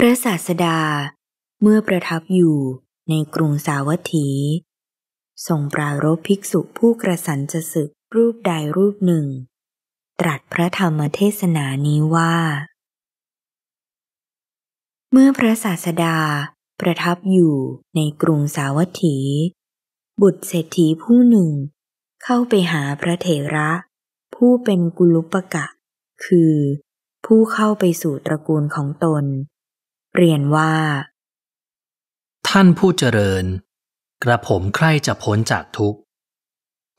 พระศาสดาเมื่อประทับอยู่ในกรุงสาวัตถี ทรงปรารบภิกษุผู้กระสันจะศึกรูปใดรูปหนึ่ง ตรัสพระธรรมเทศนานี้ว่า เมื่อพระศาสดาประทับอยู่ในกรุงสาวัตถี บุตรเศรษฐีผู้หนึ่งเข้าไปหาพระเถระ ผู้เป็นกุลุปกะ คือผู้เข้าไปสู่ตระกูลของตนเรียนว่า ท่านผู้เจริญ กระผมใคร่จะพ้นจากทุกข์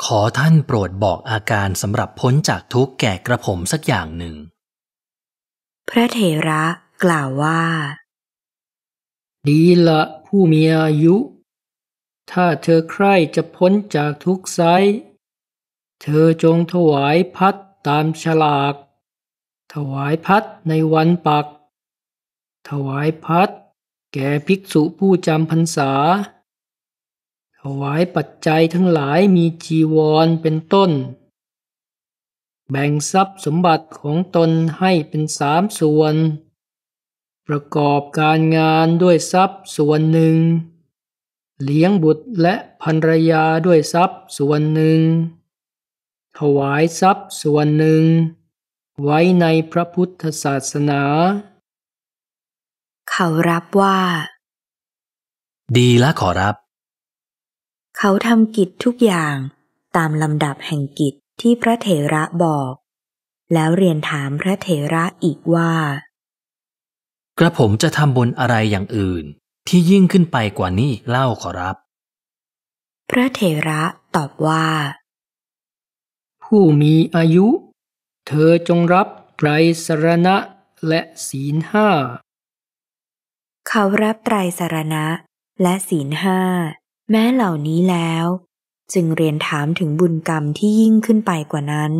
ขอท่านโปรดบอกอาการสำหรับพ้นจากทุกข์แก่กระผมสักอย่างหนึ่ง พระเถระกล่าวว่า ดีละผู้มีอายุ ถ้าเธอใคร่จะพ้นจากทุกข์ไซเธอจงถวายพัดตามฉลากถวายพัดในวันปักถวายพัดแก่ภิกษุผู้จำพรรษา ถวายปัจจัยทั้งหลายมีจีวรเป็นต้น แบ่งทรัพย์สมบัติของตนให้เป็นสามส่วน ประกอบการงานด้วยทรัพย์ส่วนหนึ่ง เลี้ยงบุตรและภรรยาด้วยทรัพย์ส่วนหนึ่ง ถวายทรัพย์ส่วนหนึ่ง ไว้ในพระพุทธศาสนาเขารับว่า ดีและขอรับ เขาทำกิจทุกอย่างตามลำดับแห่งกิจที่พระเถระบอก แล้วเรียนถามพระเถระอีกว่า กระผมจะทำบนอะไรอย่างอื่นที่ยิ่งขึ้นไปกว่านี้เล่าขอรับ พระเถระตอบว่า ผู้มีอายุ เธอจงรับไตรสรณะและศีลห้าเขารับไตรสารณะและศีลห้าแม้เหล่านี้แล้ว จึงเรียนถามถึงบุญกรรมที่ยิ่งขึ้นไปกว่านั้น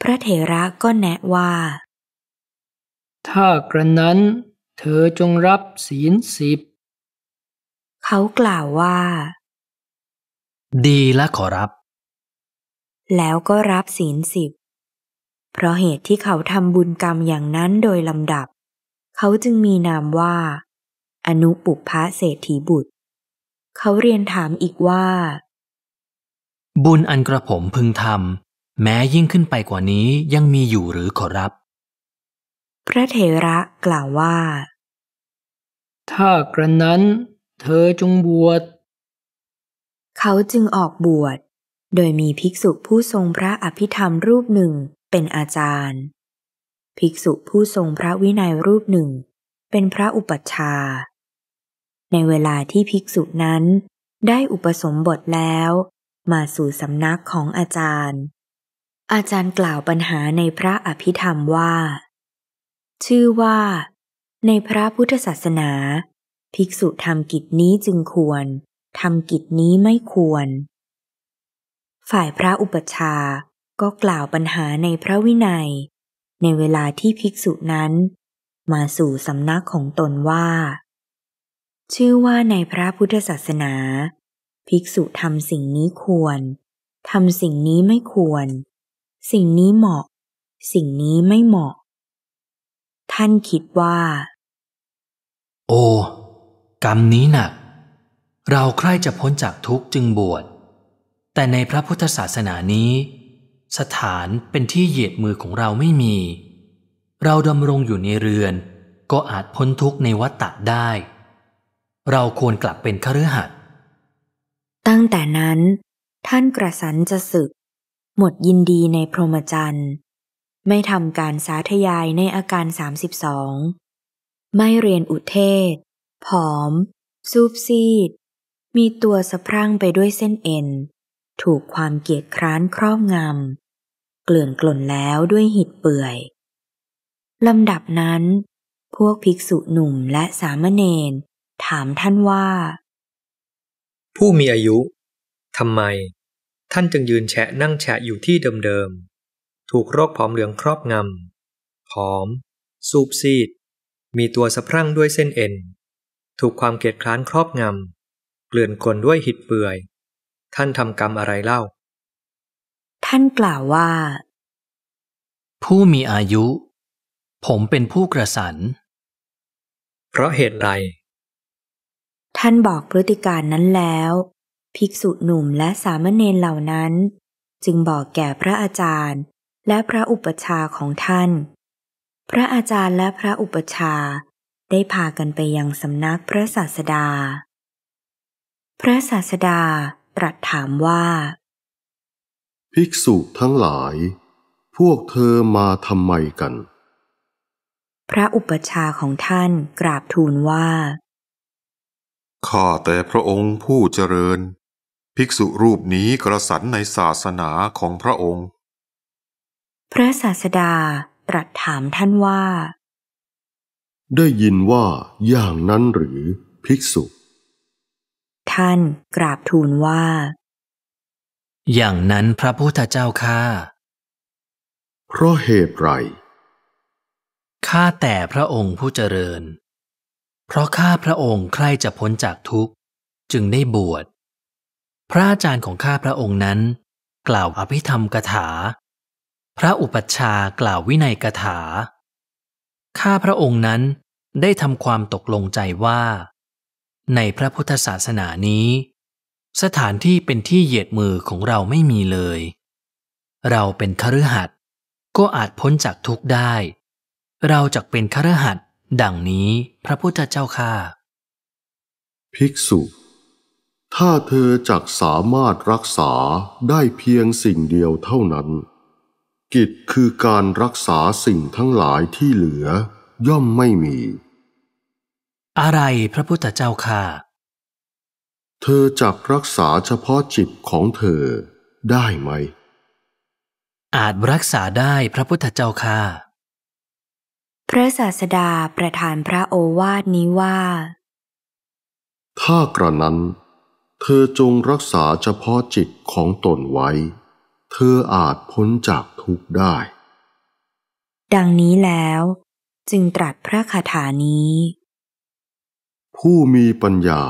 พระเถระก็แนะว่า ถ้ากระนั้นเธอจงรับศีลสิบเขากล่าวว่า ดีละขอรับ แล้วก็รับศีลสิบเพราะเหตุที่เขาทำบุญกรรมอย่างนั้นโดยลำดับ เขาจึงมีนามว่าอนุปุพพะเศรษฐีบุตร เขาเรียนถามอีกว่า บุญอันกระผมพึงทำแม้ยิ่งขึ้นไปกว่านี้ยังมีอยู่หรือขอรับ พระเถระกล่าวว่า ถ้ากระนั้นเธอจงบวช เขาจึงออกบวชโดยมีภิกษุผู้ทรงพระอภิธรรมรูปหนึ่งเป็นอาจารย์ ภิกษุผู้ทรงพระวินัยรูปหนึ่งเป็นพระอุปัชฌาย์ในเวลาที่ภิกษุนั้นได้อุปสมบทแล้วมาสู่สำนักของอาจารย์ อาจารย์กล่าวปัญหาในพระอภิธรรมว่า ชื่อว่า ในพระพุทธศาสนา ภิกษุทำกิจนี้จึงควร ทำกิจนี้ไม่ควร ฝ่ายพระอุปชาก็กล่าวปัญหาในพระวินัย ในเวลาที่ภิกษุนั้นมาสู่สำนักของตนว่าชื่อว่าในพระพุทธศาสนา ภิกษุทำสิ่งนี้ควรทำสิ่งนี้ไม่ควร สิ่งนี้เหมาะ สิ่งนี้ไม่เหมาะ ท่านคิดว่า โอ้กรรมนี้นะ่ะเราใคร่จะพ้นจากทุกข์จึงบวชแต่ในพระพุทธศาสนานี้ สถานเป็นที่เหยียดมือของเราไม่มี เราดำรงอยู่ในเรือน ก็อาจพ้นทุกข์ในวัฏฏะได้เราควรกลับเป็นคฤหัสถ์ ตั้งแต่นั้น ท่านกระสันจะศึก หมดยินดีในพรหมจรรย์ ไม่ทำการสาธยายในอาการ 32 ไม่เรียนอุเทศผอม ซูบซีด มีตัวสะพรั่งไปด้วยเส้นเอ็น ถูกความเกียดคร้านครอบงำ เกลื่อนกล่นแล้วด้วยหิดเปื่อย ลำดับนั้น พวกภิกษุหนุ่มและสามเณรถามท่านว่า ผู้มีอายุทำไม ท่านจึงยืนแฉะนั่งแฉะอยู่ที่เดิมๆ ถูกโรคผอมเหลืองครอบงำผอม สูบซีด มีตัวสะพรั่งด้วยเส้นเอ็น ถูกความเกียดคร้านครอบงำเกลื่อนกลนด้วยหิดเปื่อย ท่านทำกรรมอะไรเล่า ท่านกล่าวว่า ผู้มีอายุ ผมเป็นผู้กระสันเพราะเหตุไรท่านบอกพฤติการนั้นแล้ว ภิกษุหนุ่มและสามเณรเหล่านั้น จึงบอกแก่พระอาจารย์และพระอุปชาของท่าน พระอาจารย์และพระอุปชาได้พากันไปยังสำนักพระศาสดา พระศาสดาตรัสถามว่า ภิกษุทั้งหลาย พวกเธอมาทำไมกัน พระอุปชาของท่านกราบทูลว่าข้าแต่พระองค์ผู้เจริญ ภิกษุรูปนี้กระสันในศาสนาของพระองค์ พระศาสดาตรัสถามท่านว่า ได้ยินว่าอย่างนั้นหรือ ภิกษุ ท่านกราบทูลว่า อย่างนั้นพระพุทธเจ้าข้าเพราะเหตุไร ข้าแต่พระองค์ผู้เจริญเพราะข้าพระองค์ใครจะพ้นจากทุกข์จึงได้บวชพระอาจารย์ของข้าพระองค์นั้น กล่าวอภิธรรมกถา พระอุปัชฌากล่าววินัยกถาข้าพระองค์นั้นได้ทำความตกลงใจว่า ในพระพุทธศาสนานี้ สถานที่เป็นที่เหยียดมือของเราไม่มีเลย เราเป็นคฤหัสถ์ก็อาจพ้นจากทุกข์ได้ เราจะเป็นคฤหัสถ์ดังนี้พระพุทธเจ้าค่าภิกษุ ถ้าเธอจักสามารถรักษาได้เพียงสิ่งเดียวเท่านั้น กิจคือการรักษาสิ่งทั้งหลายที่เหลือย่อมไม่มี อะไรพระพุทธเจ้าค่าเธอจักรักษาเฉพาะจิตของเธอได้ไหม อาจรักษาได้พระพุทธเจ้าค่าพระศาสดาประทานพระโอวาทนี้ว่า ถ้ากระนั้น เธอจงรักษาเฉพาะจิตของตนไว้ เธออาจพ้นจากทุกข์ได้ ดังนี้แล้ว จึงตรัสพระคาถานี้ ผู้มีปัญญา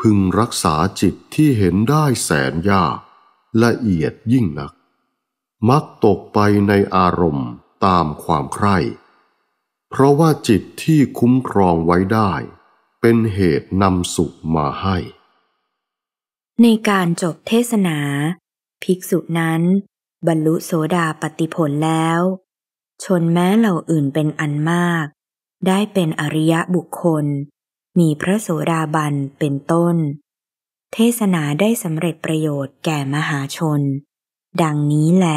พึงรักษาจิตที่เห็นได้แสนยาก ละเอียดยิ่งนัก มักตกไปในอารมณ์ตามความใคร่เพราะว่าจิตที่คุ้มครองไว้ได้ เป็นเหตุนำสุขมาให้ ในการจบเทศนา ภิกษุนั้น บรรลุโสดาปติผลแล้ว ชนแม้เหล่าอื่นเป็นอันมาก ได้เป็นอริยะบุคคล มีพระโสดาบันเป็นต้น เทศนาได้สำเร็จประโยชน์แก่มหาชน ดังนี้แล